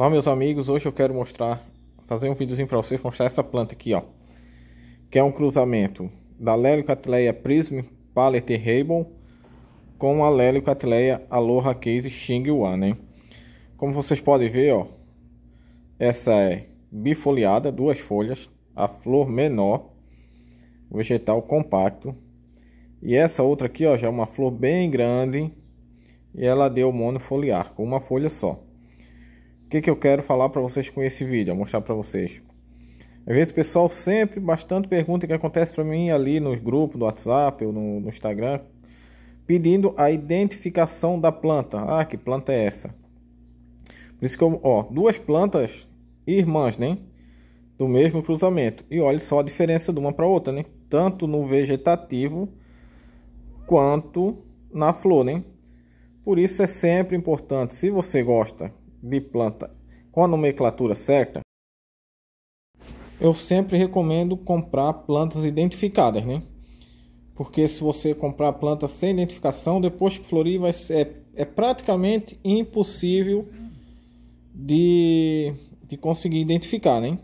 Olá meus amigos, hoje eu quero mostrar, fazer um videozinho para vocês, mostrar essa planta aqui, ó. Que é um cruzamento da Leliocatileia Prism Palette Rainbow com a Leliocatileia Aloha Case Xing One né? Como vocês podem ver, ó, essa é bifoliada, duas folhas, a flor menor, vegetal compacto. E essa outra aqui, ó, já é uma flor bem grande e ela deu monofoliar, com uma folha só que, que eu quero falar para vocês com esse vídeo, mostrar para vocês. Às vezes o pessoal sempre bastante pergunta que acontece para mim ali nos grupos do WhatsApp ou no, no, Instagram, pedindo a identificação da planta. Ah, que planta é essa? Por isso que eu, ó, duas plantas irmãs, né? Do mesmo cruzamento. E olha só a diferença de uma para outra, né? Tanto no vegetativo quanto na flor, né? Por isso é sempre importante, se você gosta de planta com a nomenclatura certa, eu sempre recomendo comprar plantas identificadas, né? Porque se você comprar planta sem identificação, depois que florir, vai ser, é, é praticamente impossível de, de conseguir identificar, né?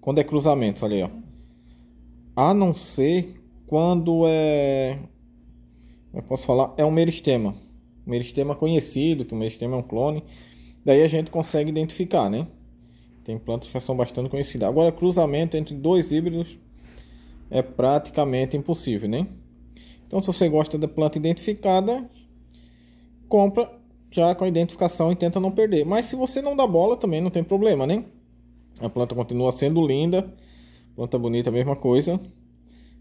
Quando é cruzamento, ali, ó. A não ser quando é. é eu posso falar, é um meristema. Um meristema conhecido, que o meristema é um clone Daí a gente consegue identificar, né? Tem plantas que são bastante conhecidas. Agora, cruzamento entre dois híbridos é praticamente impossível, né? Então, se você gosta da planta identificada, compra já com a identificação e tenta não perder. Mas se você não dá bola, também não tem problema, né? A planta continua sendo linda, planta bonita, a mesma coisa.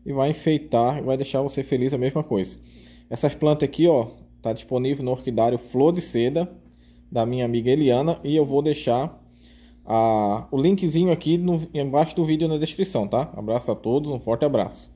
E vai enfeitar, vai deixar você feliz, a mesma coisa. Essas plantas aqui, ó, tá disponível no Orquidário Flor de Seda da minha amiga Eliana e eu vou deixar a, o linkzinho aqui no, embaixo do vídeo na descrição, tá? Abraço a todos, um forte abraço.